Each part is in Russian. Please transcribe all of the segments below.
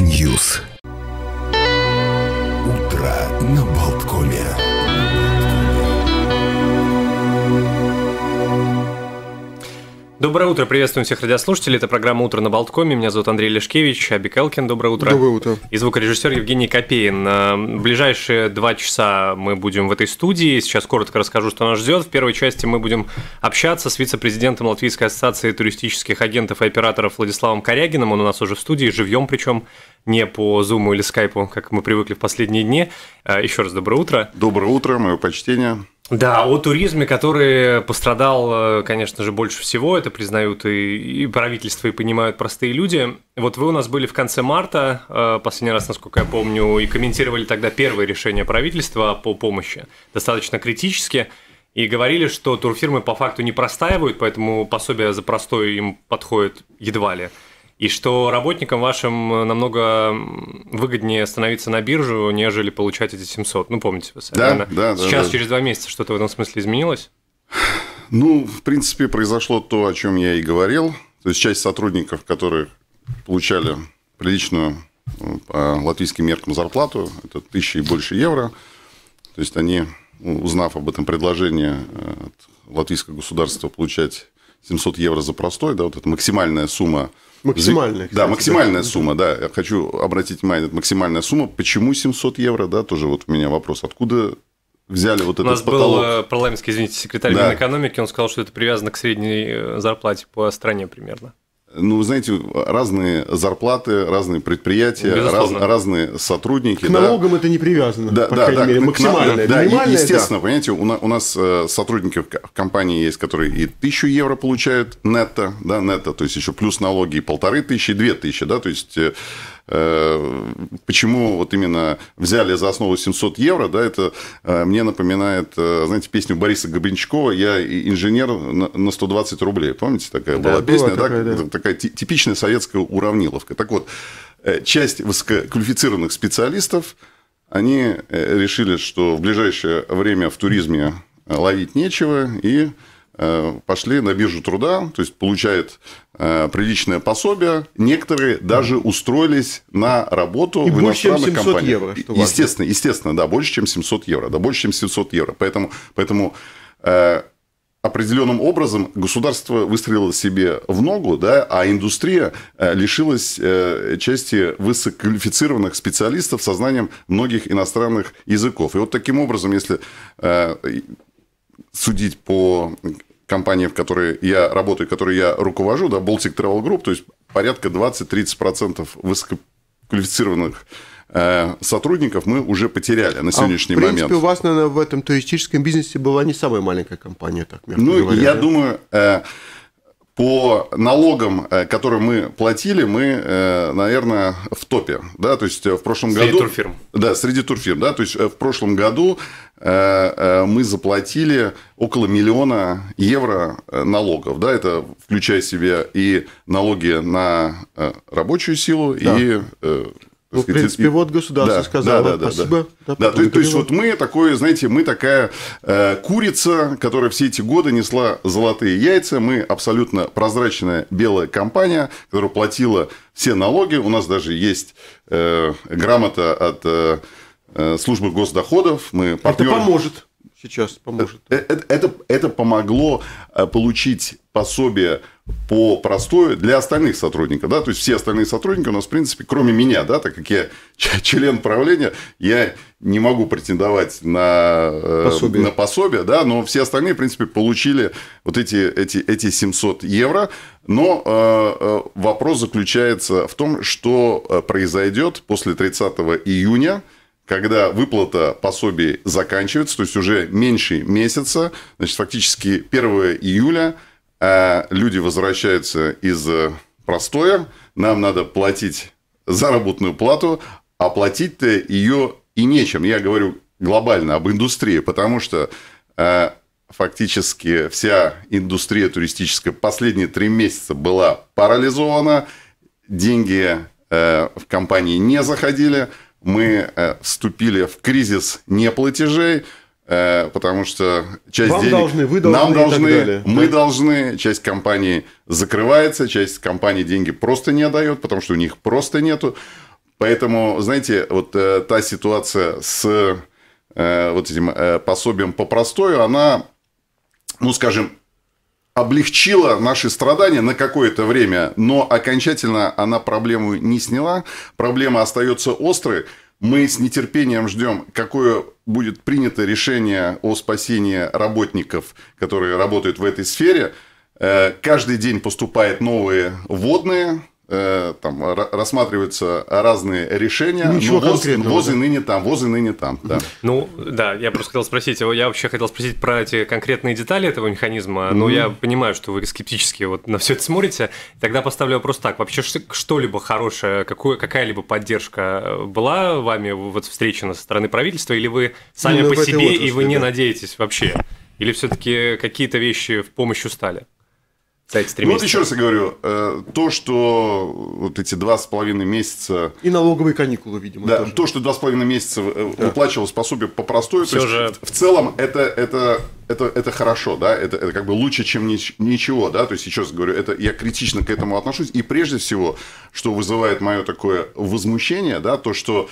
News. Доброе утро, приветствуем всех радиослушателей. Это программа «Утро на Болткоме». Меня зовут Андрей Лешкевич, Абикалкин. Доброе утро. Доброе утро. И звукорежиссер Евгений Копейн. Э, в ближайшие два часа мы будем в этой студии. Сейчас коротко расскажу, что нас ждет. В первой части мы будем общаться с вице-президентом Латвийской ассоциации туристических агентов и операторов Владиславом Корягиным. Он у нас уже в студии, живьем причем не по Зуму или Скайпу, как мы привыкли в последние дни. Э, еще раз доброе утро. Доброе утро, мое почтение. Да, о туризме, который пострадал, э, конечно же, больше всего, это признают и, и правительство, и понимают простые люди. Вот вы у нас были в конце марта, э, последний раз, насколько я помню, и комментировали тогда первое решение правительства по помощи, достаточно критически, и говорили, что турфирмы по факту не простаивают, поэтому пособие за простой им подходит едва ли и что работникам вашим э, намного выгоднее становиться на биржу, нежели получать эти 700. Ну, помните вы, да, да, да, Сейчас, да. через два месяца, что-то в этом смысле изменилось? Ну, в принципе, произошло то, о чем я и говорил. То есть часть сотрудников, которые получали приличную э, по латвийским меркам зарплату, это тысячи и больше евро, то есть они, узнав об этом предложении э, от латвийского государства получать 700 евро за простой, да, вот это максимальная сумма Максимальная. Кстати, да, максимальная да. сумма, да. Я хочу обратить внимание, максимальная сумма. Почему 700 евро, да, тоже вот у меня вопрос. Откуда взяли вот этот потолок? У нас был э, парламентский, извините, секретарь да. экономики, он сказал, что это привязано к средней э, зарплате по стране примерно. Ну, вы знаете, разные зарплаты, разные предприятия, раз, разные сотрудники. К налогам да. это не привязано, да, по да, крайней да, мере, максимально. Да, да, да, естественно, понимаете, у нас, у нас э, сотрудников компании есть, которые и тысячу евро получают нетто, да, нетто, то есть еще плюс налоги и полторы тысячи, две тысячи, да, то есть э, Э, почему вот именно взяли за основу 700 евро, да, это э, мне напоминает, э, знаете, песню Бориса Гребенчкова «Я инженер на 120 рублей». Помните, такая да, была, была песня? Такая, да? такая типичная советская уравниловка. Так вот, часть высококвалифицированных специалистов, они решили, что в ближайшее время в туризме ловить нечего, и пошли на биржу труда, то есть получает э, приличное пособие. Некоторые даже устроились на работу и в больше, иностранных чем 700 компаниях. евро, что важно. Естественно, естественно, да, больше, чем 700 евро. Да, больше, чем 700 евро. Поэтому, поэтому э, определенным образом государство выстрелило себе в ногу, да, а индустрия э, лишилась э, части высококвалифицированных специалистов со знанием многих иностранных языков. И вот таким образом, если э, судить по компания, в которой я работаю, которой я руковожу, да, Baltic Travel Group, то есть порядка 20-30% высококвалифицированных э, сотрудников мы уже потеряли на сегодный а, в принципе, момент. у вас, наверное, в этом туристическом бизнесе была не самая маленькая компания, так мягко Ну, говоря. я да? думаю, э, по налогам, э, которые мы платили, мы, э, наверное, в топе, да, то есть э, в прошлом среди году... Среди турфирм. Да, среди турфирм, да, то есть в прошлом году мы заплатили около миллиона евро налогов, да, это включая себе и налоги на рабочую силу, да. и ну, сказать, в принципе, и... вот государство да, сказало, да, да, да, спасибо. Да, да. да то, то есть, вот мы такое, знаете, мы такая э, курица, которая все эти годы несла золотые яйца, мы абсолютно прозрачная белая компания, которая платила все налоги, у нас даже есть э, грамота от э, э службы госдоходов, мы партнер... Это поможет сейчас, поможет. Это, э, это, это помогло э, получить пособие по простою для остальных сотрудников, да, то есть все остальные сотрудники у нас, в принципе, кроме меня, да, так как я член правления, я не могу претендовать на э, пособие, на пособие да, но все остальные, в принципе, получили вот эти, эти, эти 700 евро, но э, э, вопрос заключается в том, что э, произойдет после 30 июня, когда выплата пособий заканчивается, то есть уже меньше месяца, значит, фактически 1 июля – а люди возвращаются из э, простоя, нам надо платить заработную плату, а платить-то ее и нечем. Я говорю глобально об индустрии, потому что э, фактически вся индустрия туристическая последние три месяца была парализована, деньги э, в компании не заходили, мы э, вступили в кризис неплатежей – Э, потому что часть Вам денег... должны, вы должны, нам должны, мы да. должны, часть компании закрывается, часть компании деньги просто не отдает, потому что у них просто нету. Поэтому, знаете, вот э, та ситуация с э, вот этим э, пособием по простою, она, ну, скажем, облегчила наши страдания на какое-то время, но окончательно она проблему не сняла, проблема остается острой, мы с нетерпением ждем, какое будет принято решение о спасении работников, которые работают в этой сфере. Э, каждый день поступают новые водные. Э, там рассматриваются разные решения. Ну, ничего ну, воз, возы да. ныне там, возы ныне там. Да. Ну, да, я просто хотел спросить, я вообще хотел спросить про эти конкретные детали этого механизма, но mm-hmm. я понимаю, что вы скептически вот на все это смотрите. Тогда поставлю вопрос так, вообще что-либо хорошее, какое, какая-либо поддержка э, была вами вот встречена со стороны правительства, или вы сами ну, по себе, отрасли, и вы не да. надеетесь вообще? Или все-таки какие-то вещи в помощь устали? Кстати, ну, месяца. вот еще раз я говорю, э, то, что вот эти два с половиной месяца... И налоговые каникулы, видимо. Да, тоже. то, что два с половиной месяца э, да. выплачивалось пособие по простой, Все то же... есть, в целом это, это, это, это хорошо, да, это, это как бы лучше, чем нич- ничего, да, то есть еще раз говорю, это, я критично к этому отношусь, и прежде всего, что вызывает мое такое возмущение, да, то, что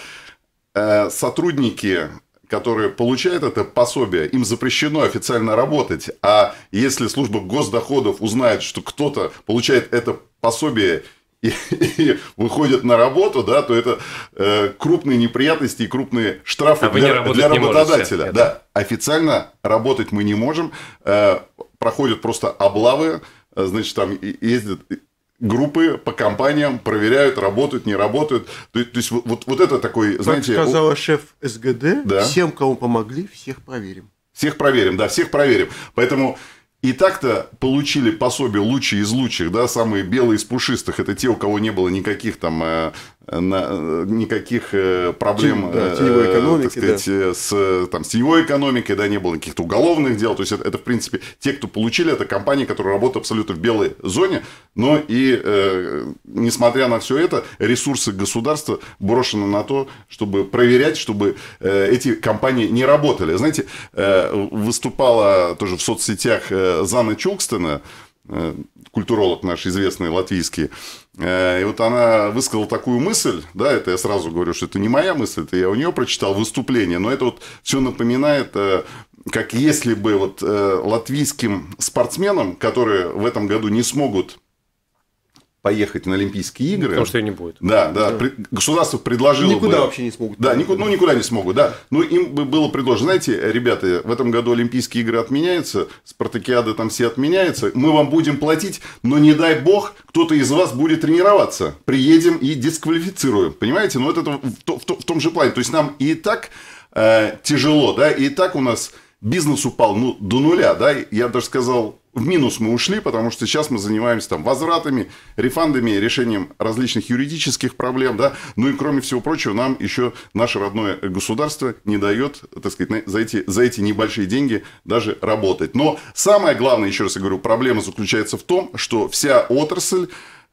э, сотрудники которые получают это пособие, им запрещено официально работать. А если служба госдоходов узнает, что кто-то получает это пособие и, и выходит на работу, да, то это э, крупные неприятности и крупные штрафы а для, для работодателя. да, официально работать мы не можем. Э, проходят просто облавы, э, значит, там ездят группы по компаниям проверяют, работают, не работают. То, то есть, вот, вот это такой, как знаете... Как сказала шеф СГД, да? всем, кому помогли, всех проверим. Всех проверим, да, всех проверим. Поэтому и так-то получили пособие лучшие из лучших, да, самые белые из пушистых. Это те, у кого не было никаких там э, на, э, никаких э, проблем да, э, экономики, так сказать, да. с там, с его экономикой, да, не было каких-то уголовных дел. То есть это, это, в принципе, те, кто получили, это компании, которые работают абсолютно в белой зоне. Но и, э, несмотря на все это, ресурсы государства брошены на то, чтобы проверять, чтобы э, эти компании не работали. Знаете, э, выступала тоже в соцсетях э, Зана Чулкстена, э, культуролог наш известный латвийский, Э, и вот она высказала такую мысль, да, это я сразу говорю, что это не моя мысль, это я у нее прочитал выступление, но это вот все напоминает, э, как если бы вот э, латвийским спортсменам, которые в этом году не смогут поехать на Олимпийские ну, игры. Потому что ее не будет. Да, да. да. Государство предложило никуда бы... Никуда вообще не смогут. Да, никуда, ну, никуда не смогут, да. Но ну, им бы было предложено, знаете, ребята, в этом году Олимпийские игры отменяются, спартакиады там все отменяются, мы вам будем платить, но не дай бог, кто-то из вас будет тренироваться. Приедем и дисквалифицируем, понимаете? Но ну, это в, в, в том же плане. То есть, нам и так э, тяжело, да, и так у нас бизнес упал ну, до нуля, да, я даже сказал, в минус мы ушли, потому что сейчас мы занимаемся там возвратами, рефандами, решением различных юридических проблем, да, ну и кроме всего прочего нам еще наше родное государство не дает, так сказать, за эти, за эти небольшие деньги даже работать. Но самое главное, еще раз я говорю, проблема заключается в том, что вся отрасль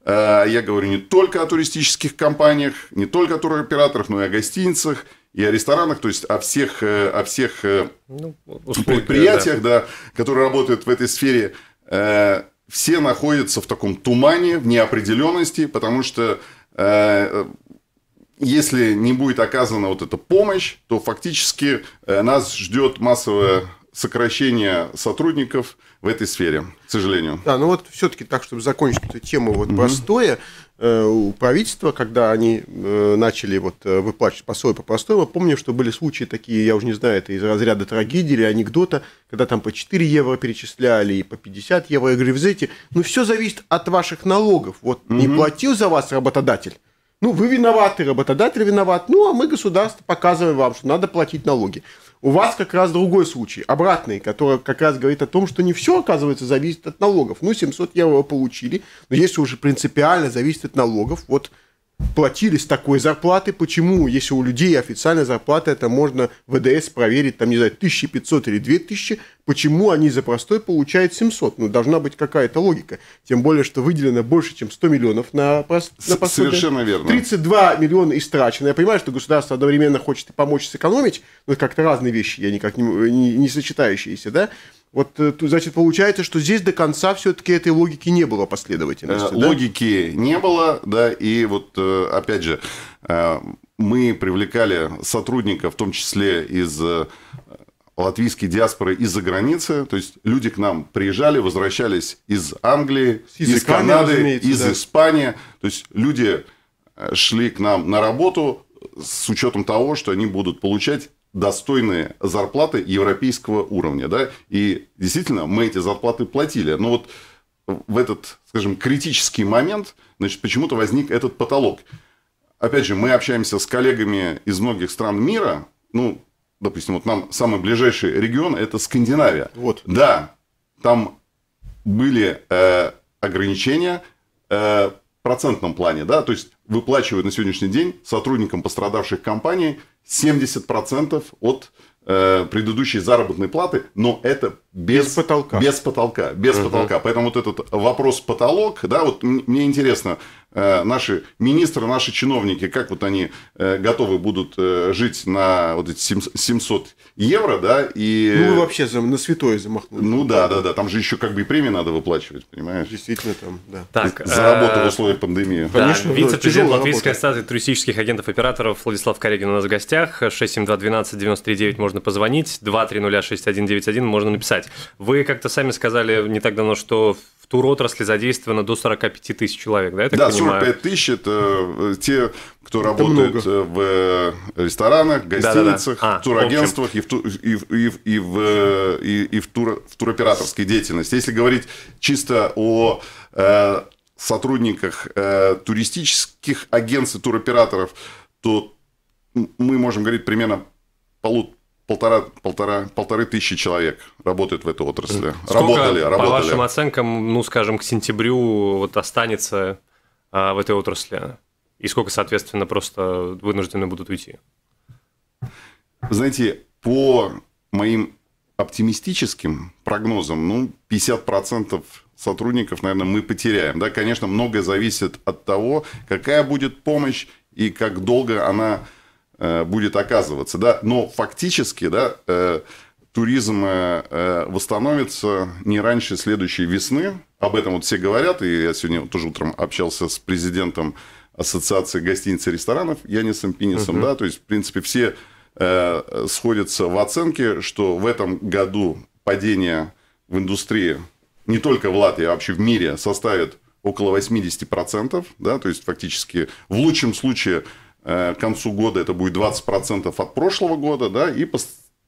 э, я говорю не только о туристических компаниях, не только о туроператорах, но и о гостиницах, и о ресторанах, то есть о всех, э, о всех э, ну, условия, предприятиях, да. Да, которые работают в этой сфере, э, все находятся в таком тумане, в неопределенности, потому что если не будет оказана вот эта помощь, то фактически нас ждет массовое сокращение сотрудников в этой сфере, к сожалению. Да, ну вот все-таки так, чтобы закончить эту тему вот mm-hmm. Э, у правительства, когда они э, начали вот э, выплачивать пособие по-простому, помню, что были случаи такие, я уже не знаю, это из разряда трагедии или анекдота, когда там по 4 евро перечисляли и по 50 евро. Я говорю, вы ну все зависит от ваших налогов. Вот угу. не платил за вас работодатель, ну, вы виноваты, работодатель виноват, ну, а мы, государство, показываем вам, что надо платить налоги. У вас как раз другой случай, обратный, который как раз говорит о том, что не все, оказывается, зависит от налогов. Ну, 700 евро получили, но если уже принципиально зависит от налогов, вот Платились такой зарплаты, почему, если у людей официальная зарплата, это можно ВДС проверить, там, не знаю, 1500 или 2000, почему они за простой получают 700? Ну, должна быть какая-то логика. Тем более, что выделено больше, чем 100 миллионов на, на пособие. Совершенно верно. 32 миллиона истрачено. Я понимаю, что государство одновременно хочет помочь сэкономить, но это как-то разные вещи, я никак не, не, не сочетающиеся, да? Вот, э, значит, получается, что здесь до конца все-таки этой логики не было последовательности. Э, да? Логики не было, да, и вот, э, опять же, мы привлекали сотрудников, в том числе из латвийской диаспоры из-за границы. То есть люди к нам приезжали, возвращались из Англии, из, из Канады, из да. Испании. То есть люди шли к нам на работу с учетом того, что они будут получать достойные зарплаты европейского уровня. Да? И действительно, мы эти зарплаты платили. Но вот в этот, скажем, критический момент, значит, почему-то возник этот потолок. Опять же, мы общаемся с коллегами из многих стран мира. Ну, допустим, вот нам самый ближайший регион – это Скандинавия. Вот. Да, там были э, ограничения э, в процентном плане, да, то есть выплачивают на сегодняшний день сотрудникам пострадавших компаний – 70% от э, предыдущей заработной платы, но это без, без потолка. Без потолка, без uh-huh. потолка. Поэтому вот этот вопрос потолок, да, вот мне интересно, Э, наши министры, наши чиновники, как вот они э, готовы будут э, жить на вот эти 700 евро, да, и... Ну, вообще на святое замахнули. Ну, да, да, да, там же еще как бы и премии надо выплачивать, понимаешь? Действительно там, да. Так, За работу в условиях пандемии. Конечно, вице-президент Латвийской ассоциации туристических агентов-операторов Владислав Корягин у нас в гостях. 672-12-939 можно позвонить, 2306191 можно написать. Вы как-то сами сказали не так давно, что в туротрасли задействовано до 45 тысяч человек, да? Я так да, понимаю? 45 тысяч – это э, те, кто это работает много. Э, в э, ресторанах, гостиницах, да, да, А, турагентствах в и, в, и, в, и, в, и, и в, тур, в туроператорской деятельности. Если говорить чисто о э, сотрудниках э, туристических агентств и туроператоров, то мы можем говорить примерно полут полтора, полтора, полторы тысячи человек работают в этой отрасли. Сколько, работали, работали. По вашим оценкам, ну, скажем, к сентябрю вот останется а, в этой отрасли? И сколько, соответственно, просто вынуждены будут уйти? Знаете, по моим оптимистическим прогнозам, ну, 50% сотрудников, наверное, мы потеряем. Да, конечно, многое зависит от того, какая будет помощь и как долго она Э, будет оказываться, да, но фактически, да, э, туризм э, восстановится не раньше следующей весны, об этом вот все говорят, и я сегодня тоже утром общался с президентом Ассоциации гостиниц и ресторанов Янисом Пинисом, угу. да, то есть, в принципе, все сходятся в оценке, что в этом году падение в индустрии не только в Латвии, а вообще в мире составит около 80%, да, то есть фактически в лучшем случае Э, к концу года это будет 20% от прошлого года, да, и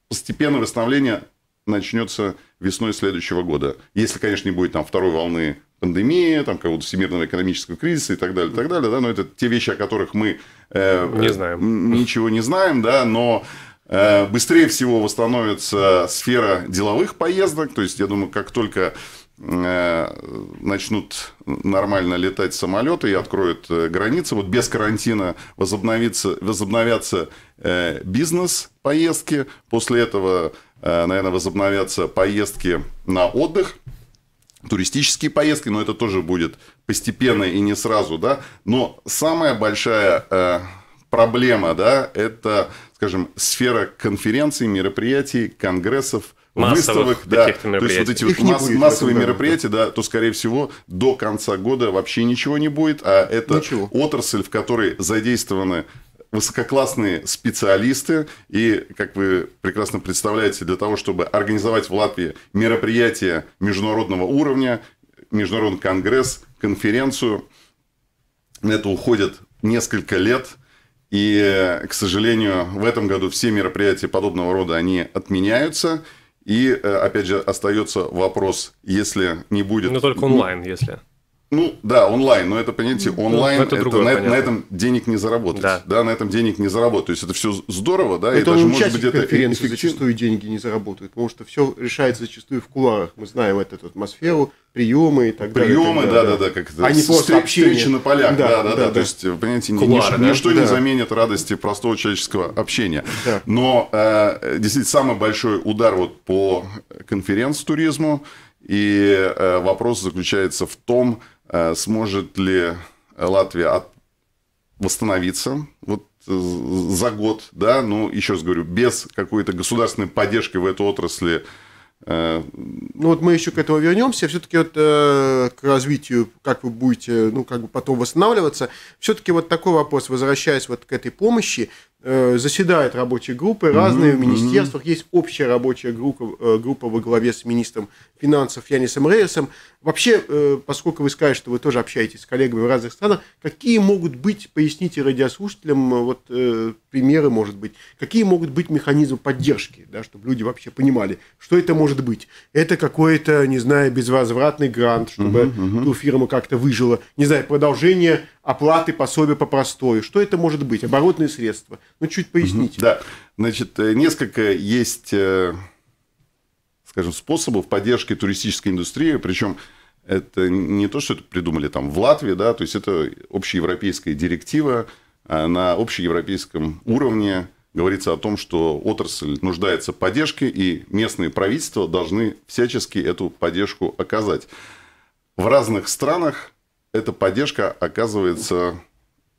постепенно восстановление начнется весной следующего года. Если, конечно, не будет там второй волны пандемии, там какого-то всемирного экономического кризиса и так далее, и так далее, да, но это те вещи, о которых мы э, не знаем. ничего не знаем, да, но э, быстрее всего восстановится сфера деловых поездок, то есть, я думаю, как только Э, начнут нормально летать самолеты и откроют э, границы, вот без карантина возобновится, возобновятся э, бизнес-поездки, после этого, наверное, возобновятся поездки на отдых, туристические поездки, но это тоже будет постепенно и не сразу, да. Но самая большая проблема, да, это, скажем, сфера конференций, мероприятий, конгрессов – массовых выставок, да, то есть вот эти вот масс, будет, массовые мероприятия, да, да, то скорее всего до конца года вообще ничего не будет, а это ничего. отрасль, в которой задействованы высококлассные специалисты. И, как вы прекрасно представляете, для того, чтобы организовать в Латвии мероприятие международного уровня, международный конгресс, конференцию, на это уходит несколько лет. И, к сожалению, в этом году все мероприятия подобного рода, они отменяются – и, э, опять же, остается вопрос, если не будет... Но только онлайн, если. Ну да, онлайн, но это, понятие ну, онлайн, это, это на, на этом денег не заработать. Да. да, на этом денег не заработать. То есть это все здорово, да, это и даже может быть это конференции эффективно. зачастую деньги не заработают, потому что все решается зачастую в куларах. Мы знаем вот эту атмосферу, приемы и так приемы, далее. Приемы, да, да, да, как это. А просто общение. на полях, да, да, да. да, да. То есть, э, понятие Кулар, нич- да? ничто да. не заменит радости простого человеческого общения. Да. Но э, действительно самый большой удар вот по конференц-туризму и э, вопрос заключается в том, Э, сможет ли э, Латвия от... восстановиться вот э, за год, да, ну, еще раз говорю, без какой-то государственной поддержки в этой отрасли. Ну, вот мы еще к этому вернемся, все-таки вот э, к развитию, как вы будете, ну, как бы потом восстанавливаться, все-таки вот такой вопрос, возвращаясь вот к этой помощи, Э, заседают рабочие группы, разные mm-hmm. в министерствах. Есть общая рабочая группа, э, группа во главе с министром финансов Янисом Рейесом. Вообще, э, поскольку вы сказали, что вы тоже общаетесь с коллегами в разных странах, какие могут быть, поясните радиослушателям, вот примеры, может быть, какие могут быть механизмы поддержки, да, чтобы люди вообще понимали, что это может быть. Это какой-то, не знаю, безвозвратный грант, чтобы mm-hmm. ту фирму как-то выжила, не знаю, продолжение оплаты пособия по простою. Что это может быть? Оборотные средства. Ну, чуть поясните. да. Значит, э, несколько есть, э, скажем, способов поддержки туристической индустрии, причем это не то, что это придумали там в Латвии, да, то есть это общеевропейская директива а на общеевропейском уровне говорится о том, что отрасль нуждается в поддержке, и местные правительства должны всячески эту поддержку оказать. В разных странах эта поддержка оказывается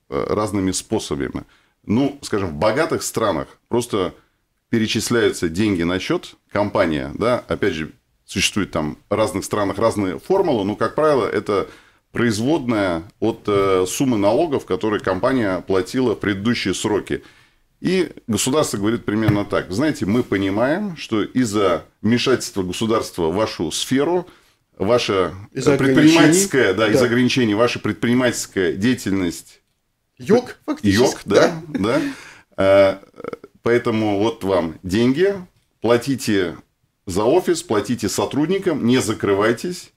э, разными способами. Ну, скажем, в богатых странах просто перечисляются деньги на счет, компания, да, опять же, существует там в разных странах разные формулы, но, как правило, это производная от э, суммы налогов, которые компания платила в предыдущие сроки. И государство говорит примерно так. Знаете, мы понимаем, что из-за вмешательства государства в вашу сферу – ваша э, из предпринимательская, да, да, из ограничений, ваша предпринимательская деятельность. Йог, фактически. Йог, да, да. да. Э, поэтому вот вам деньги, платите за офис, платите сотрудникам, не закрывайтесь,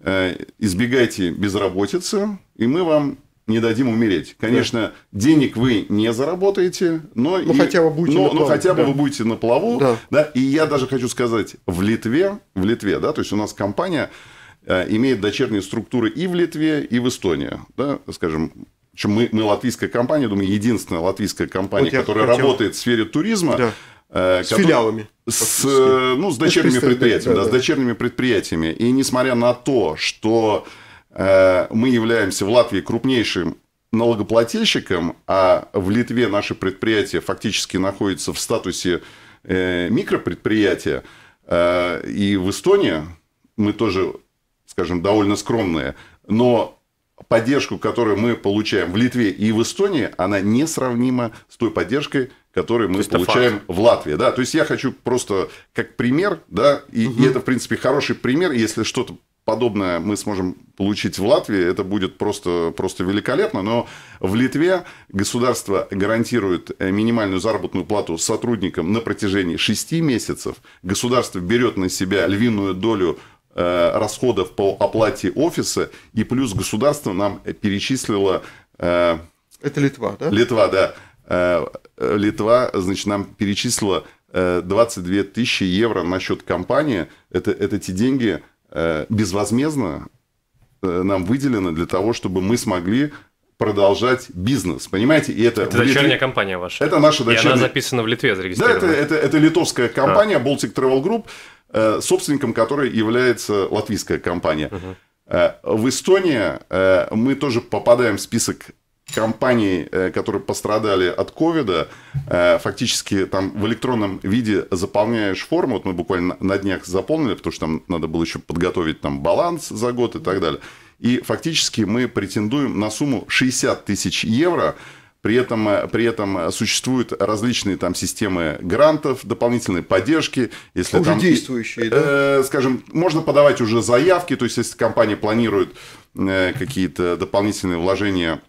э, избегайте безработицы, и мы вам не дадим умереть. Конечно, да. денег вы не заработаете, но... Ну, и, хотя бы будете но, на плаву. Но хотя бы да. вы будете на плаву. Да. да. И я даже хочу сказать, в Литве, в Литве, да, то есть у нас компания э, имеет дочерние структуры и в Литве, и в Эстонии, да, скажем, причем мы, мы латвийская компания, думаю, единственная латвийская компания, вот которая хотел... работает в сфере туризма. Да. Э, с который... филиалами. С, ну, с дочерними предприятиями, да, да, да, с дочерними предприятиями. И несмотря на то, что Э, мы являемся в Латвии крупнейшим налогоплательщиком, а в Литве наше предприятие фактически находится в статусе э, микропредприятия, э, и в Эстонии мы тоже, скажем, довольно скромные, но поддержку, которую мы получаем в Литве и в Эстонии, она несравнима с той поддержкой, которую мы получаем в Латвии. Да, то есть я хочу просто как пример, да, и, угу. и это, в принципе, хороший пример, если что-то подобное мы сможем получить в Латвии, это будет просто, просто великолепно. Но в Литве государство гарантирует э, минимальную заработную плату сотрудникам на протяжении 6 месяцев. Государство берет на себя львиную долю э, расходов по оплате офиса, и плюс государство нам перечислило... Э, это Литва, да? Литва, да. Литва, значит, нам перечислила 22 тысячи евро на счет компании. Это, это те деньги, Э, безвозмездно э, нам выделено для того, чтобы мы смогли продолжать бизнес. Понимаете? И это это дочерняя Литве... компания ваша. Это наша дочерняя. И она записана в Литве, зарегистрирована. Да, это, это, это литовская а. компания а. Baltic Travel Group, э, собственником которой является латвийская компания. Угу. в Эстонии мы тоже попадаем в список компаний, э, которые пострадали от ковида, э, фактически там в электронном виде заполняешь форму. Вот мы буквально на днях заполнили, потому что там надо было еще подготовить там баланс за год и так далее. И фактически мы претендуем на сумму 60 тысяч евро, при этом, э, при этом существуют различные там системы грантов, дополнительной поддержки. Если уже там, действующие, да? скажем, можно подавать уже заявки, то есть если компания планирует э, какие-то дополнительные вложения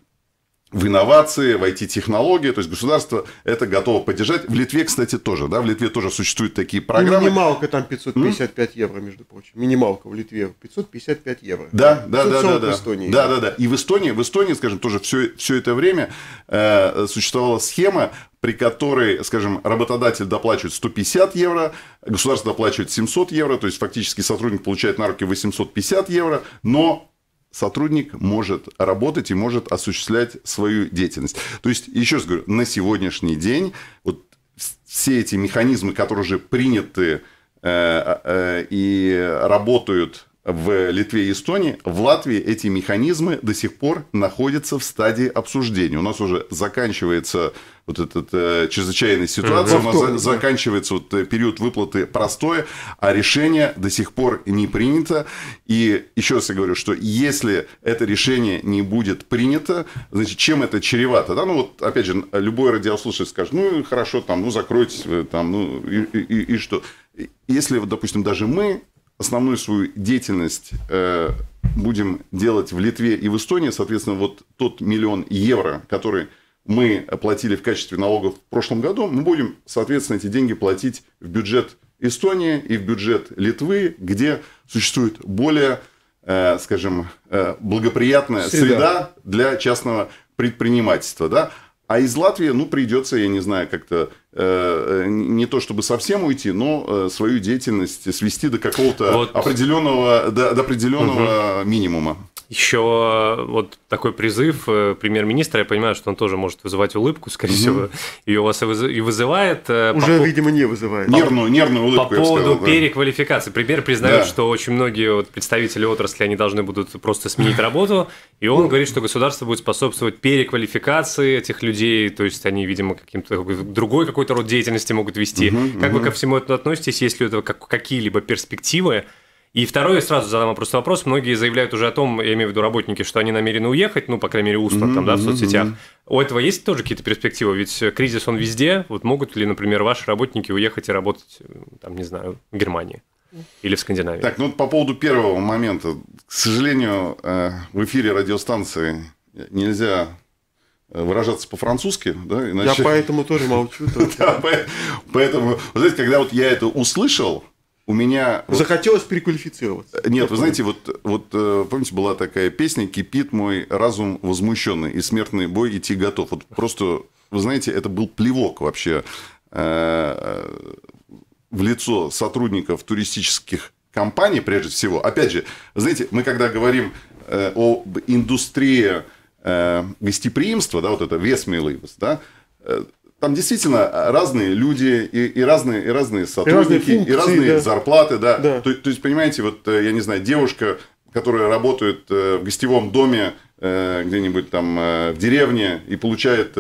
в инновации, в IT-технологии. То есть государство это готово поддержать. В Литве, кстати, тоже. Да, в Литве тоже существуют такие программы. Минималка там 555 mm? евро, между прочим. Минималка в Литве 555 евро. Да, да, да, да, да. В Эстонии. Да, да, да. И в Эстонии, в Эстонии, скажем, тоже все, все это время э, существовала схема, при которой, скажем, работодатель доплачивает 150 евро, государство доплачивает 700 евро, то есть фактически сотрудник получает на руки 850 евро, но сотрудник может работать и может осуществлять свою деятельность. То есть, еще раз говорю, на сегодняшний день вот все эти механизмы, которые уже приняты э, э, и работают в Литве и Эстонии, в Латвии эти механизмы до сих пор находятся в стадии обсуждения. У нас уже заканчивается вот этот э, чрезвычайной ситуации, у нас за, заканчивается вот э, период выплаты простое, а решение до сих пор не принято. И еще раз я говорю, что если это решение не будет принято, значит, чем это чревато? Да, ну вот, опять же, любой радиослушатель скажет, ну хорошо, там, ну закройтесь, там, ну и, и, и, и что? Если, вот, допустим, даже мы основную свою деятельность э, будем делать в Литве и в Эстонии, соответственно, вот тот миллион евро, который мы платили в качестве налогов в прошлом году, мы будем, соответственно, эти деньги платить в бюджет Эстонии и в бюджет Литвы, где существует более, э, скажем, э, благоприятная среда. среда для частного предпринимательства. Да? А из Латвии, ну, придется, я не знаю, как-то Э, э, не то чтобы совсем уйти, но э, свою деятельность свести до какого-то вот. определенного, до, до определенного угу. минимума. Еще вот такой призыв премьер-министра, я понимаю, что он тоже может вызывать улыбку, скорее угу. всего, ее у вас и вызывает. Уже, по... видимо, не вызывает. Нервную, нервную улыбку. По поводу сказал, да. переквалификации. Премьер признает, да. что очень многие вот представители отрасли, они должны будут просто сменить работу, и он ну. говорит, что государство будет способствовать переквалификации этих людей, то есть они, видимо, каким-то другой какой какой-то род деятельности могут вести. Угу, как угу. вы ко всему этому относитесь, есть ли у этого как, какие-либо перспективы? И второе, сразу задам вам просто вопрос. Многие заявляют уже о том, я имею в виду работники, что они намерены уехать, ну, по крайней мере, устно там, да, в соцсетях. У этого есть тоже какие-то перспективы? Ведь кризис, он везде. Вот могут ли, например, ваши работники уехать и работать, там, не знаю, в Германии? Или в Скандинавии. Так, ну по поводу первого момента. К сожалению, э, в эфире радиостанции нельзя Э, выражаться по-французски, да, иначе... Я поэтому тоже молчу. Поэтому, знаете, когда вот я это услышал, у меня... Захотелось переквалифицироваться. Э, нет, вы знаете, вот, вот э, помните, была такая песня «Кипит мой разум возмущенный, и смертный бой идти готов». Вот просто, вы знаете, это был плевок вообще в лицо сотрудников туристических компаний, прежде всего. Опять же, знаете, мы когда говорим об индустрии Э, гостеприимство, да, вот это Вестмилывус, да, э, там действительно разные люди и, и разные и разные сотрудники и разные, функции, и разные да. зарплаты, да. да. То, то есть понимаете, вот э, я не знаю, девушка, которая работает в гостевом доме где-нибудь там в деревне и получает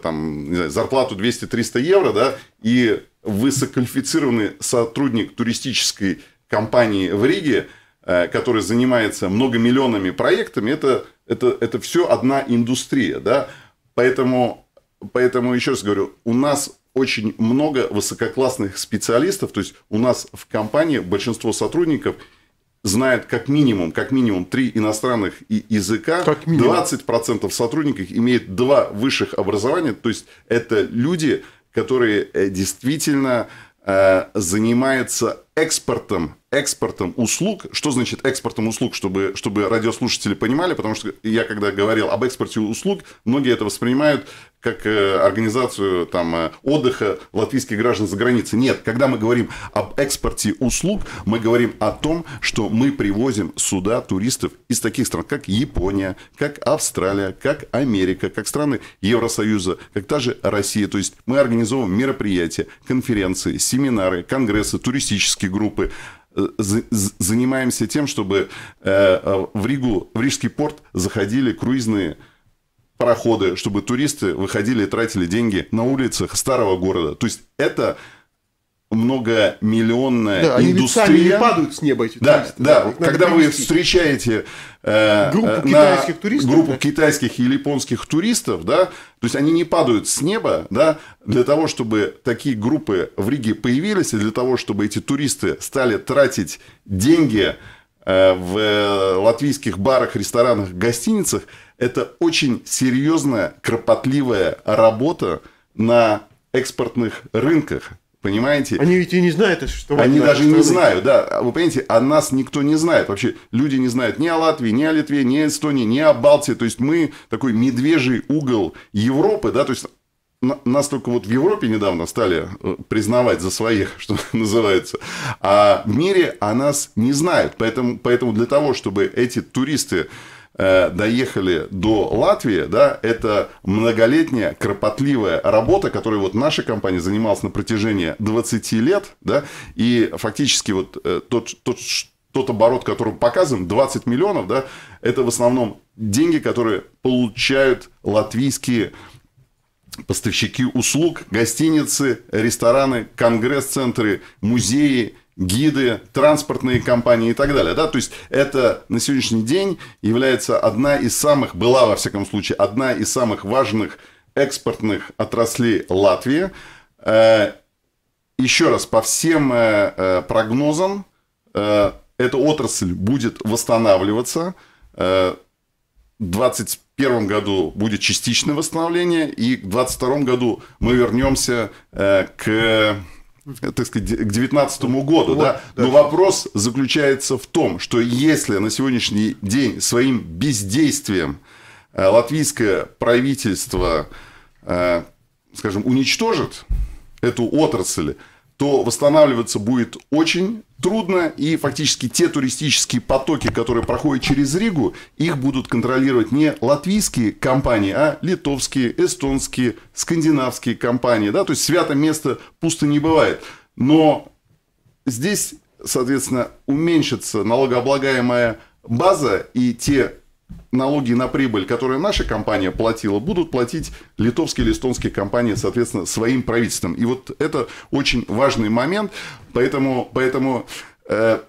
там знаю, зарплату 200-300 евро, да, и высококвалифицированный сотрудник туристической компании в Риге – Э, который занимается многомиллионными проектами, это, это, это все одна индустрия. Да? Поэтому, поэтому, еще раз говорю, у нас очень много высококлассных специалистов, то есть у нас в компании большинство сотрудников знают как минимум, как минимум три иностранных языка, как минимум. 20% сотрудников имеют два высших образования, то есть это люди, которые э, действительно Э, занимается экспортом, экспортом услуг. Что значит экспортом услуг, чтобы, чтобы радиослушатели понимали? Потому что я когда говорил об экспорте услуг, многие это воспринимают как э, организацию там, э, отдыха латвийских граждан за границей. Нет, когда мы говорим об экспорте услуг, мы говорим о том, что мы привозим сюда туристов из таких стран, как Япония, как Австралия, как Америка, как страны Евросоюза, как та же Россия. То есть мы организовываем мероприятия, конференции, семинары, конгрессы, туристические группы, э, занимаемся тем, чтобы в Ригу, в Рижский порт заходили круизные пароходы, чтобы туристы выходили и тратили деньги на улицах старого города. То есть это многомиллионная да, индустрия. Они сами не падают с неба эти да, туристы. Да, да. когда привести. вы встречаете э, группу э, китайских туристов, группу да? китайских или японских туристов, да, то есть они не падают с неба, да, для того, чтобы такие группы в Риге появились и для того, чтобы эти туристы стали тратить деньги э, в латвийских барах, ресторанах, гостиницах – это очень серьезная, кропотливая работа на экспортных рынках. Понимаете? Они ведь и не знают, что Они даже не знают, да. А вы понимаете, о нас никто не знает. Вообще, люди не знают ни о Латвии, ни о Литве, ни о Эстонии, ни о Балтии. То есть, мы такой медвежий угол Европы, да, то есть, нас только вот в Европе недавно стали э, признавать за своих, что называется, а в мире о нас не знают. Поэтому, поэтому для того, чтобы эти туристы Э, доехали до Латвии, да, это многолетняя кропотливая работа, которой вот наша компания занималась на протяжении 20 лет, да, и фактически вот э, тот, тот, тот оборот, который мы показываем, 20 миллионов, да, это в основном деньги, которые получают латвийские поставщики услуг, гостиницы, рестораны, конгресс-центры, музеи гиды, транспортные компании и так далее. Да? То есть это на сегодняшний день является одна из самых, была во всяком случае, одна из самых важных экспортных отраслей Латвии. Э, еще раз, по всем э, э, прогнозам, эта отрасль будет восстанавливаться. В 2021 году будет частичное восстановление, и к 2022 году мы вернемся к Э, так сказать, к 2019 году. Вот, да? Да. Но вопрос заключается в том, что если на сегодняшний день своим бездействием э, латвийское правительство, э, скажем, уничтожит эту отрасль, то восстанавливаться будет очень трудно, и фактически те туристические потоки, которые проходят через Ригу, их будут контролировать не латвийские компании, а литовские, эстонские, скандинавские компании. Да? То есть свято место пусто не бывает. Но здесь, соответственно, уменьшится налогооблагаемая база и те налоги на прибыль, которые наша компания платила, будут платить литовские или эстонские компании, соответственно, своим правительством. И вот это очень важный момент, поэтому, поэтому э,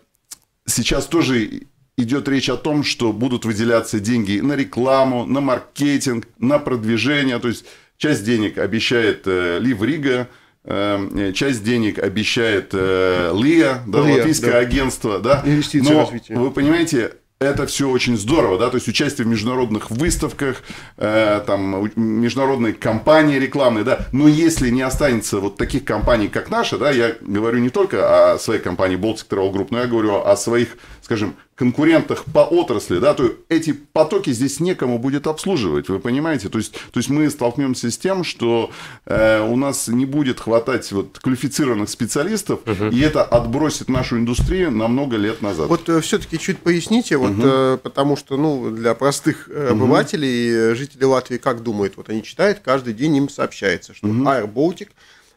сейчас тоже идет речь о том, что будут выделяться деньги на рекламу, на маркетинг, на продвижение, то есть часть денег обещает э, Лив Рига, э, часть денег обещает э, ЛИА, да, латвийское да. агентство, да. Инвестиции Но, развития. Вы понимаете, это все очень здорово, да, то есть участие в международных выставках, э, там, международные компании рекламные, да, но если не останется вот таких компаний, как наша, да, я говорю не только о своей компании Baltic Travel Group, но я говорю о своих скажем, конкурентах по отрасли, да, то эти потоки здесь некому будет обслуживать, вы понимаете? То есть, то есть мы столкнемся с тем, что э, у нас не будет хватать вот квалифицированных специалистов, угу. и это отбросит нашу индустрию на много лет назад. Вот э, все-таки чуть поясните, вот, угу. э, потому что ну, для простых э, обывателей угу. жители Латвии как думают? Вот они читают, каждый день им сообщается, что угу. Air Baltic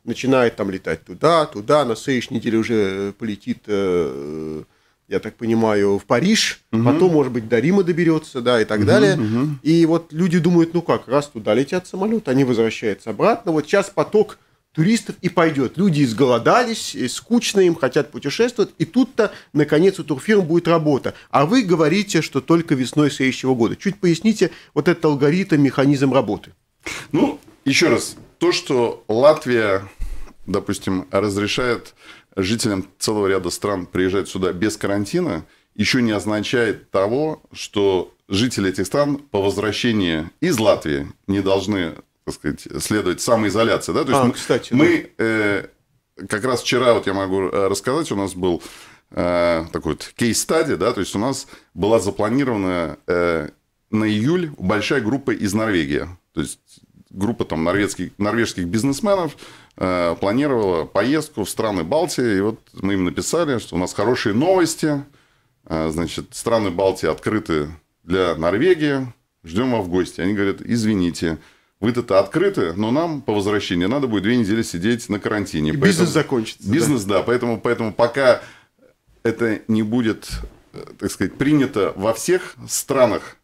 начинает там летать туда, туда, на следующей неделе уже э, полетит... Э, я так понимаю, в Париж, угу. потом, может быть, до Рима доберется, да, и так угу, далее. Угу. И вот люди думают, ну как, раз туда летят самолет, они возвращаются обратно, вот сейчас поток туристов и пойдет. Люди изголодались, и скучно им, хотят путешествовать, и тут-то, наконец, у турфирм будет работа. А вы говорите, что только весной следующего года. Чуть поясните вот этот алгоритм, механизм работы. Ну, еще раз, то, что Латвия, допустим, разрешает жителям целого ряда стран приезжать сюда без карантина, еще не означает того, что жители этих стран по возвращении из Латвии не должны, так сказать, следовать самоизоляции. Да? То есть а, мы, кстати, мы да. э, как раз вчера, вот я могу э, рассказать, у нас был э, такой вот кейс-стади, да, то есть у нас была запланирована э, на июль большая группа из Норвегии. То есть группа там норвежских, норвежских бизнесменов э, планировала поездку в страны Балтии. И вот мы им написали, что у нас хорошие новости. Э, значит, страны Балтии открыты для Норвегии. Ждем вас в гости. Они говорят, извините, вы-то открыты, но нам по возвращении надо будет две недели сидеть на карантине. И поэтому... Бизнес закончится. Бизнес, да. да. Поэтому, поэтому пока это не будет, э, так сказать, принято во всех странах,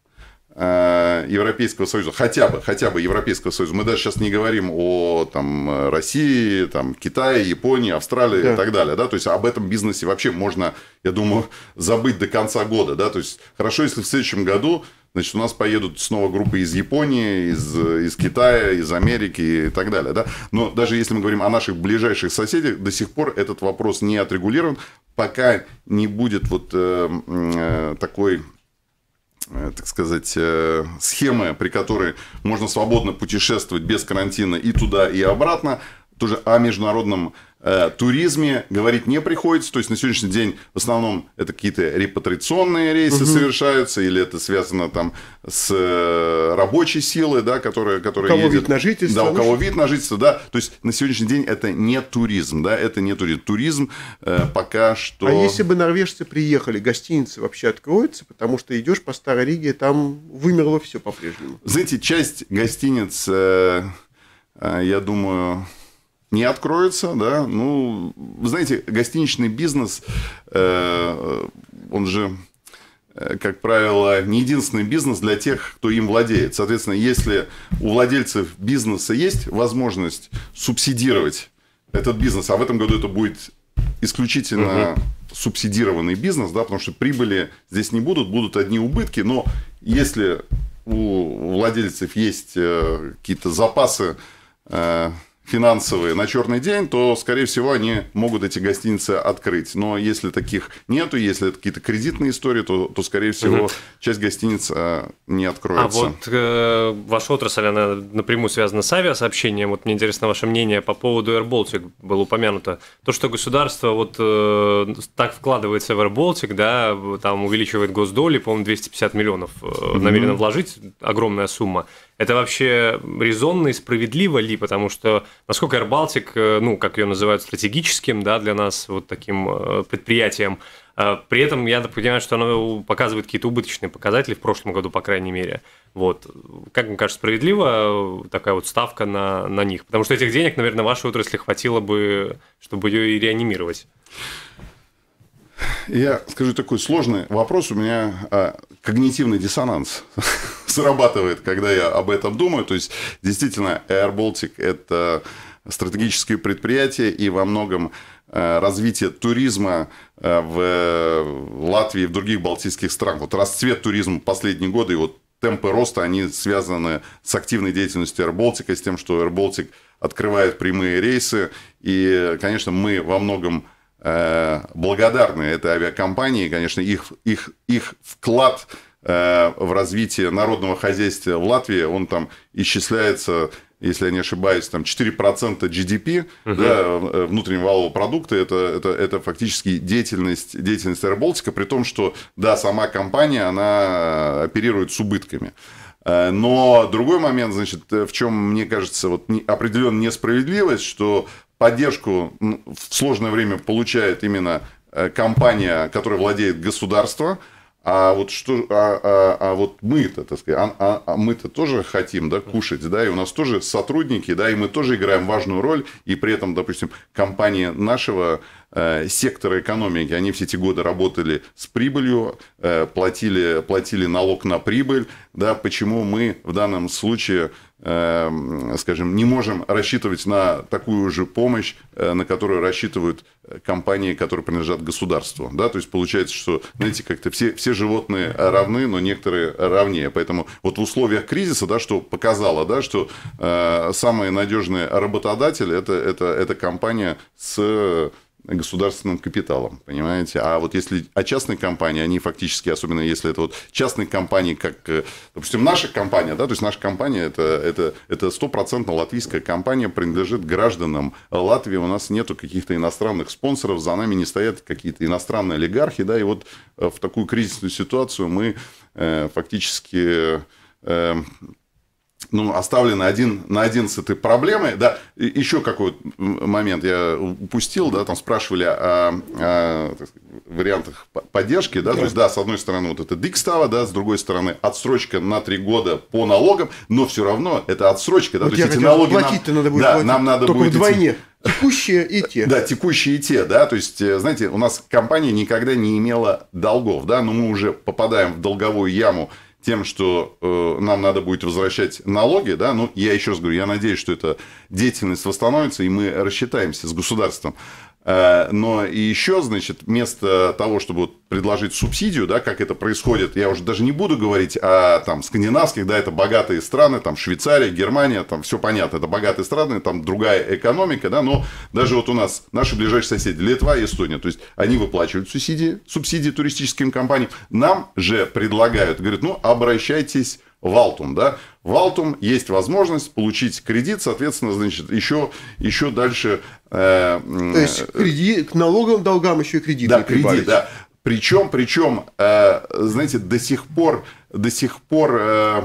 Э, Европейского Союза, хотя бы, хотя бы Европейского Союза. Мы даже сейчас не говорим о там, э, России, там, Китае, Японии, Австралии да. и так далее. Да? То есть об этом бизнесе вообще можно, я думаю, забыть до конца года. Да? То есть хорошо, если в следующем году значит, у нас поедут снова группы из Японии, из, из Китая, из Америки и так далее. Да? Но даже если мы говорим о наших ближайших соседях, до сих пор этот вопрос не отрегулирован, пока не будет вот э, э, такой Э, так сказать, э, схемы, при которой можно свободно путешествовать без карантина и туда, и обратно, тоже о международном Э, туризме говорить не приходится. То есть на сегодняшний день в основном это какие-то репатриационные рейсы угу. совершаются, или это связано там с э, рабочей силой, да, которая, которая у кого едет. вид на жительство. Да, у кого вид на жительство, да. То есть на сегодняшний день это не туризм, да, это не туризм. Туризм э, пока что... А если бы норвежцы приехали, гостиницы вообще откроются, потому что идешь по Старой Риге, там вымерло все по-прежнему. Знаете, часть гостиниц, э, э, я думаю, не откроется, да, ну, вы знаете, гостиничный бизнес, э, он же э, как правило, не единственный бизнес для тех, кто им владеет. Соответственно, если у владельцев бизнеса есть возможность субсидировать этот бизнес, а в этом году это будет исключительно угу. субсидированный бизнес, да, потому что прибыли здесь не будут, будут одни убытки, но если у владельцев есть э, какие-то запасы э, финансовые на черный день, то, скорее всего, они могут эти гостиницы открыть. Но если таких нету, если это какие-то кредитные истории, то, то скорее всего, угу. часть гостиниц э, не откроется. А вот э, ваша отрасль, она напрямую связана с авиасообщением. Вот мне интересно ваше мнение по поводу Air было упомянуто. То, что государство вот э, так вкладывается в Air да, там увеличивает госдоли, по-моему, 250 миллионов э, намерено угу. вложить, огромная сумма. Это вообще резонно и справедливо ли? Потому что, насколько Арбалтик, э, ну, как ее называют, стратегическим, да, для нас вот таким э, предприятием, э, при этом я понимаю, что оно показывает какие-то убыточные показатели в прошлом году, по крайней мере. Вот. Как мне кажется, справедлива такая вот ставка на, на них? Потому что этих денег, наверное, вашей отрасли хватило бы, чтобы ее и реанимировать я скажу такой сложный вопрос. У меня а, когнитивный диссонанс срабатывает, когда я об этом думаю. То есть, действительно, Air Baltic – это стратегическое предприятие и во многом а, развитие туризма а, в Латвии и в других балтийских странах. Вот расцвет туризма последние годы и вот темпы роста, они связаны с активной деятельностью AirBaltic, с тем, что AirBaltic открывает прямые рейсы. И, конечно, мы во многом Э, благодарны этой авиакомпании, конечно, их, их, их вклад э, в развитие народного хозяйства в Латвии, он там исчисляется, если я не ошибаюсь, там 4% GDP, угу. да, э, внутреннего валового продукта, это, это, это фактически деятельность, деятельность Аэроболтика, при том, что, да, сама компания, она оперирует с убытками. Но другой момент, значит, в чем, мне кажется, вот определенная несправедливость, что поддержку в сложное время получает именно э, компания, которая владеет государством, а вот что, а, а, а вот мы-то, так сказать, а, а, а мы-то тоже хотим, да, кушать, да, и у нас тоже сотрудники, да, и мы тоже играем важную роль, и при этом, допустим, компании нашего э, сектора экономики, они все эти годы работали с прибылью, э, платили, платили налог на прибыль, да, почему мы в данном случае Эм, скажем, не можем рассчитывать на такую же помощь, э, на которую рассчитывают э, компании, которые принадлежат государству. Да? То есть получается, что, знаете, как-то все, все животные равны, но некоторые равнее. Поэтому вот в условиях кризиса, да, что показало, да, что э, самые надежные работодатели это, это, это компания с государственным капиталом, понимаете? А вот если, а частные компании, они фактически, особенно если это вот частные компании, как, э, допустим, наша компания, да, то есть наша компания, это, это, это стопроцентно латвийская компания, принадлежит гражданам Латвии, у нас нету каких-то иностранных спонсоров, за нами не стоят какие-то иностранные олигархи, да, и вот э, в такую кризисную ситуацию мы э, фактически э, ну, оставлены один на один с этой проблемой. Да, еще какой момент я упустил, да, там спрашивали о, о сказать, вариантах поддержки, да, да, то есть, да, с одной стороны вот это дикстава, да, с другой стороны отсрочка на три года по налогам, но все равно это отсрочка, да, вот то есть эти налоги нам, надо будет да, платить, нам надо только будет вдвойне. Идти, Текущие и те. Да, текущие и те, да. То есть, э, знаете, у нас компания никогда не имела долгов, да, но мы уже попадаем в долговую яму тем, что э, нам надо будет возвращать налоги, да, ну, я еще раз говорю, я надеюсь, что эта деятельность восстановится, и мы рассчитаемся с государством. Э, но и еще, значит, вместо того, чтобы предложить субсидию, да, как это происходит, я уже даже не буду говорить о а, там скандинавских, да, это богатые страны, там Швейцария, Германия, там все понятно, это богатые страны, там другая экономика, да, но даже вот у нас наши ближайшие соседи, Литва и Эстония, то есть они выплачивают субсидии, субсидии туристическим компаниям, нам же предлагают, говорят, ну обращайтесь Валтум, да, Валтум есть возможность получить кредит, соответственно, значит, еще, еще дальше... Э, То есть кредит, к налогам, долгам еще и кредит. Да, кредит, да. Причем, причем, э, знаете, до сих пор, до сих пор э,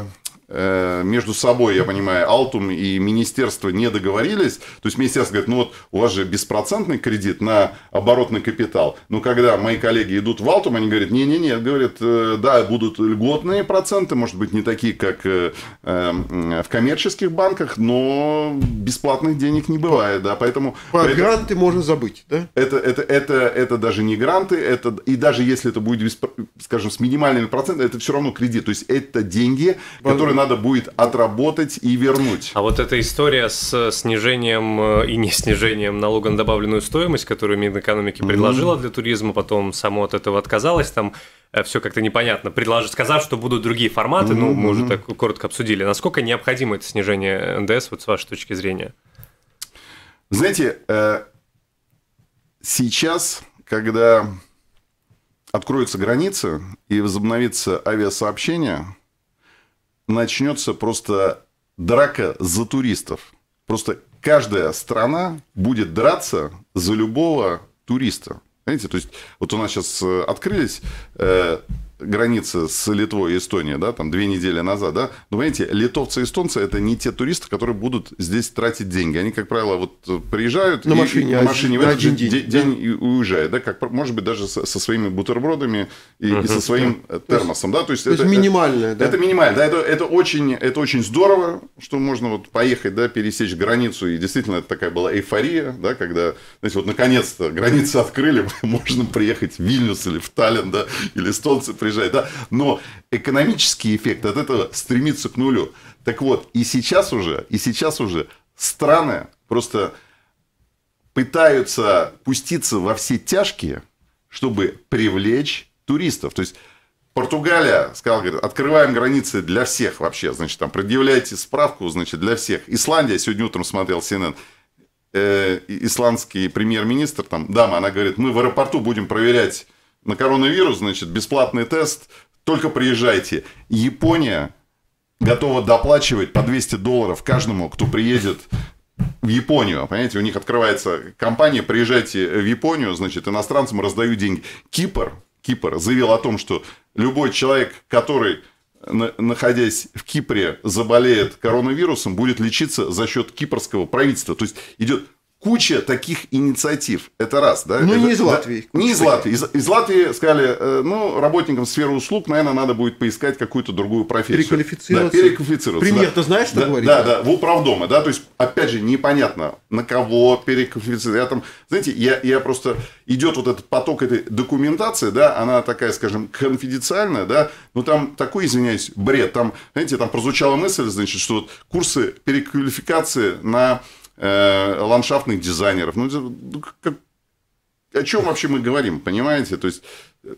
Э, между собой, я понимаю, Алтум и министерство не договорились. То есть министерство говорит, ну вот у вас же беспроцентный кредит на оборотный капитал. Но когда мои коллеги идут в Алтум, они говорят, не-не-не, говорят, «Э, да, будут льготные проценты, может быть, не такие, как э, эм, в коммерческих банках, но бесплатных денег не бывает, да, поэтому... А Про это, гранты можно забыть, да? Это, это, это, это даже не гранты, это, и даже если это будет, скажем, с минимальными процентами, это все равно кредит. То есть это деньги, которые надо будет отработать и вернуть. А вот эта история с снижением э, и не снижением налога на добавленную стоимость, которую Минэкономики предложила mm-hmm. для туризма, потом само от этого отказалась, там э, все как-то непонятно, предлож... сказав, что будут другие форматы, mm-hmm. ну, мы уже так коротко обсудили, насколько необходимо это снижение НДС вот с вашей точки зрения? Знаете, э, сейчас, когда откроются границы и возобновится авиасообщение – начнется просто драка за туристов. Просто каждая страна будет драться за любого туриста. Понимаете, то есть вот у нас сейчас э, открылись э, границы с Литвой и Эстонией, да, там две недели назад, да, но понимаете, литовцы и эстонцы это не те туристы, которые будут здесь тратить деньги. Они, как правило, вот э, приезжают на и, машине, на а машине в этот же день, день, день да. и уезжают, да, как, может быть, даже со, со своими бутербродами и, угу, и со своим да. Э, термосом, да, то есть, то это, есть минимальное, это, да. Это минимально, да, это, это, очень, это очень здорово, что можно вот поехать, да, пересечь границу, и действительно это такая была эйфория, да, когда, знаете, вот наконец-то границы открыли, можно приехать в Вильнюс или в Таллин, да, или эстонцы приезжают приезжает, да, но экономический эффект от этого стремится к нулю. Так вот, и сейчас уже, и сейчас уже страны просто пытаются пуститься во все тяжкие, чтобы привлечь туристов. То есть Португалия сказала, говорит, открываем границы для всех вообще, значит, там, предъявляйте справку, значит, для всех. Исландия, сегодня утром смотрел CNN, э, исландский премьер-министр, там, дама, она говорит, мы в аэропорту будем проверять на коронавирус, значит, бесплатный тест, только приезжайте. Япония готова доплачивать по 200 долларов каждому, кто приедет в Японию, понимаете, у них открывается компания, приезжайте в Японию, значит, иностранцам раздают деньги. Кипр, Кипр заявил о том, что любой человек, который находясь в Кипре, заболеет коронавирусом, будет лечиться за счет кипрского правительства. То есть идет куча таких инициатив. Это раз, да? Ну, это, не из Латвии. Да, не из Латвии. Из, из Латвии сказали, э, ну, работникам сферы услуг, наверное, надо будет поискать какую-то другую профессию. Переквалифицироваться. Да, переквалифицироваться. Премьер, да. ты знаешь, что да, говорит? Да, да, да, в управдомы, да, то есть, опять же, непонятно, на кого переквалифицироваться. Я там, знаете, я, я просто, идет вот этот поток этой документации, да, она такая, скажем, конфиденциальная, да, но там такой, извиняюсь, бред. Там, знаете, там прозвучала мысль, значит, что вот курсы переквалификации на Э, ландшафтных дизайнеров. Ну, как, ну, о чем вообще мы говорим, понимаете? То есть Э,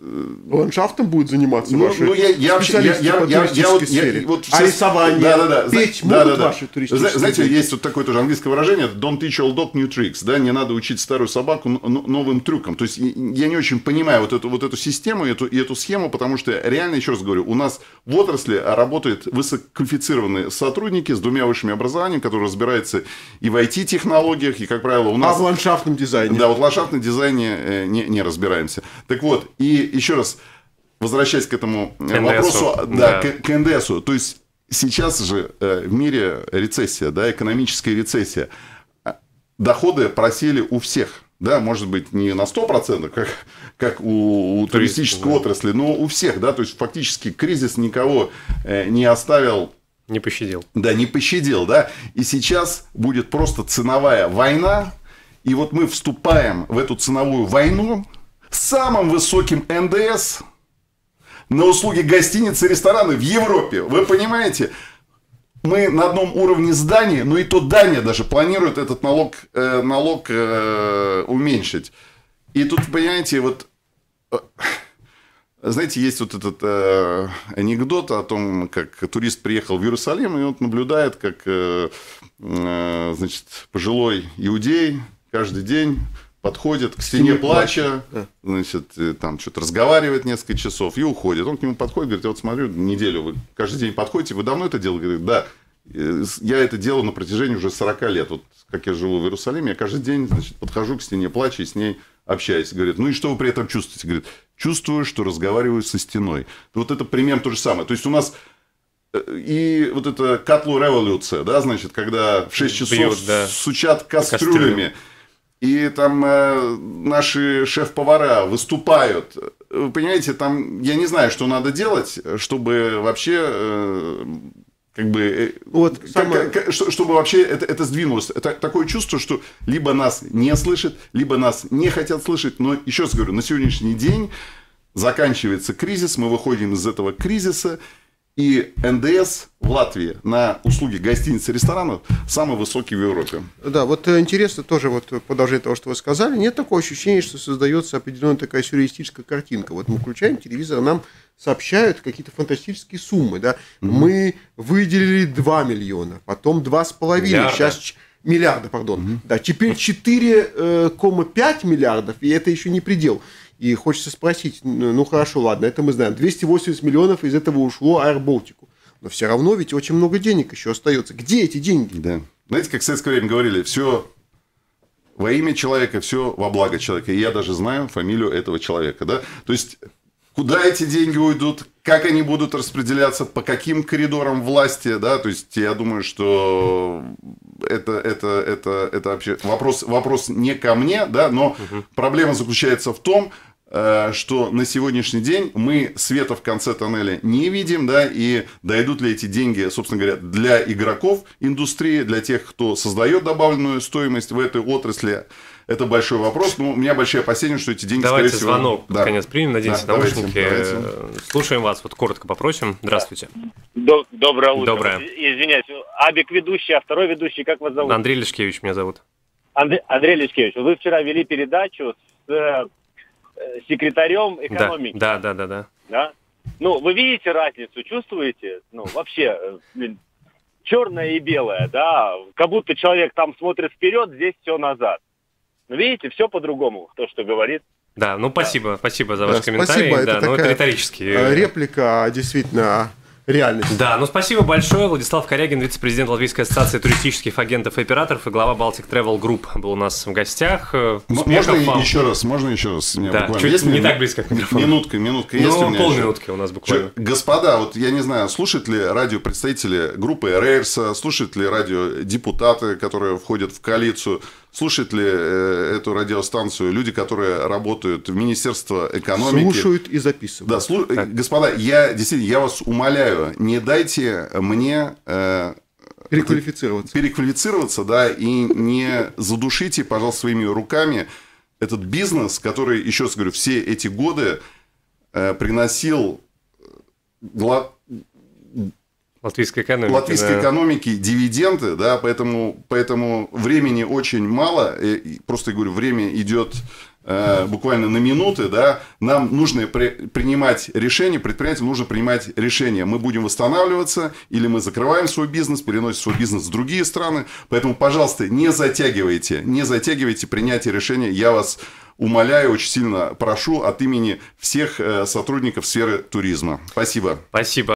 ландшафтом будет заниматься ну, ваши ну, я, я, специалисты я, я, по я, я, сфере? Я, вот а сейчас, а рисование, да, да, да, петь да, могут да, да. ваши туристические Знаете, дети? есть вот такое тоже английское выражение «don't teach old dog new tricks», да, не надо учить старую собаку новым трюкам. То есть я не очень понимаю вот эту, вот эту систему и эту, и эту схему, потому что реально, еще раз говорю, у нас в отрасли работают высококвалифицированные сотрудники с двумя высшими образованиями, которые разбираются и в IT-технологиях, и, как правило, у а нас... А в ландшафтном дизайне? Да, вот в ландшафтном дизайне э, не, не разбираемся. Так вот, и еще раз, возвращаясь к этому э, к вопросу, а, да, да. К, к НДСу, то есть сейчас же э, в мире рецессия, да, экономическая рецессия, а, доходы просели у всех. Да, может быть, не на 100%, как, как у, у туристической да. отрасли, но у всех, да, то есть фактически кризис никого э, не оставил не пощадил. Да, не пощадил, да. И сейчас будет просто ценовая война. И вот мы вступаем в эту ценовую войну, самым высоким НДС на услуги гостиницы и рестораны в Европе. Вы понимаете? мы на одном уровне здания, но и то Дания даже планирует этот налог, э, налог э, уменьшить. И тут, понимаете, вот, э, знаете, есть вот этот э, анекдот о том, как турист приехал в Иерусалим, и он наблюдает, как, э, э, значит, пожилой иудей каждый день подходит к стене плача, значит, э, там что-то разговаривает несколько часов и уходит. Он к нему подходит, говорит, я вот смотрю, неделю вы каждый день подходите, вы давно это делали? Говорит, да, э, я это делал на протяжении уже 40 лет. Вот как я живу в Иерусалиме, я каждый день, значит, подхожу к стене плача и с ней общаюсь. Говорит, ну и что вы при этом чувствуете? Говорит, чувствую, что разговариваю со стеной. Ну, вот это примерно то же самое. То есть у нас э, и вот это котлу революция, да, значит, когда в 6 часов Бьют, да. сучат кастрюлями. Кастрюля и там э, наши шеф-повара выступают. Вы понимаете, там я не знаю, что надо делать, чтобы вообще э, как бы э, вот как, самое... как, чтобы вообще это, это сдвинулось. Это такое чувство, что либо нас не слышат, либо нас не хотят слышать. Но еще раз говорю, на сегодняшний день заканчивается кризис, мы выходим из этого кризиса и НДС в Латвии на услуги гостиниц и ресторанов самый высокий в Европе. Да, вот э, интересно тоже вот продолжение того, что вы сказали. Нет такого ощущения, что создается определенная такая сюрреалистическая картинка. Вот мы включаем телевизор, нам сообщают какие-то фантастические суммы. Да? mm Мы выделили 2 миллиона, потом 2,5, Миллиарда. сейчас миллиарда, пардон. mm Да, теперь 4,5 э, миллиардов, и это еще не предел. И хочется спросить, ну, ну хорошо, ладно, это мы знаем. 280 миллионов из этого ушло Аэроболтику. Но все равно ведь очень много денег еще остается. Где эти деньги? Да. Знаете, как в советское время говорили, все во имя человека, все во благо человека. И я даже знаю фамилию этого человека. Да? То есть куда эти деньги уйдут, как они будут распределяться, по каким коридорам власти, да, то есть я думаю, что это, это, это, это вообще вопрос, вопрос не ко мне, да, но угу. проблема заключается в том, э, что на сегодняшний день мы света в конце тоннеля не видим, да, и дойдут ли эти деньги, собственно говоря, для игроков индустрии, для тех, кто создает добавленную стоимость в этой отрасли, это большой вопрос. Ну, у меня большое опасение, что эти деньги, давайте скорее всего... звонок, да. наконец, примем, Надеемся. да, наушники. Давайте, э, давайте. Слушаем вас, вот коротко попросим. Здравствуйте. Доброе утро. Доброе. Извиняюсь, Абик ведущий, а второй ведущий, как вас зовут? Андрей Лешкевич меня зовут. Андрей, Андрей Лешкевич, вы вчера вели передачу с э, секретарем экономики. Да, да, да, да. да. да? Ну, вы видите разницу, чувствуете? Ну, вообще, э, блин, черное и белое, да. Как будто человек там смотрит вперед, здесь все назад. Ну видите, все по-другому, то, что говорит да, ну спасибо, да. спасибо за ваш да, комментарий. Спасибо, да, это ну, это риторический. Э, реплика а, действительно реальность. Да, ну спасибо большое. Владислав Корягин, вице-президент Латвийской ассоциации туристических агентов и операторов и глава Baltic Travel Group был у нас в гостях. Успехов э, можно вам. еще раз, можно еще раз? Мне да, чуть есть не так близко к микрофону. Минутка, минутка. Есть ну, у меня полминутки еще? у нас буквально. Че, господа, вот я не знаю, слушают ли радио представители группы Рейрса, слушают ли радио депутаты, которые входят в коалицию, слушают ли э, эту радиостанцию люди, которые работают в Министерство экономики. Слушают и записывают. Да, слу... Э, господа, я действительно, я вас умоляю, не дайте мне э, Переквалифицироваться. Переквалифицироваться, да, и не задушите, пожалуйста, своими руками этот бизнес, который, еще раз говорю, все эти годы э, приносил гла латвийской экономики. Латвийской да. экономики, дивиденды, да, поэтому, поэтому времени очень мало. И, просто говорю, время идет э, буквально на минуты, да, нам нужно при, принимать решение, предприятиям нужно принимать решение. Мы будем восстанавливаться, или мы закрываем свой бизнес, переносим свой бизнес в другие страны. Поэтому, пожалуйста, не затягивайте, не затягивайте принятие решения. Я вас умоляю, очень сильно прошу от имени всех э, сотрудников сферы туризма. Спасибо. Спасибо.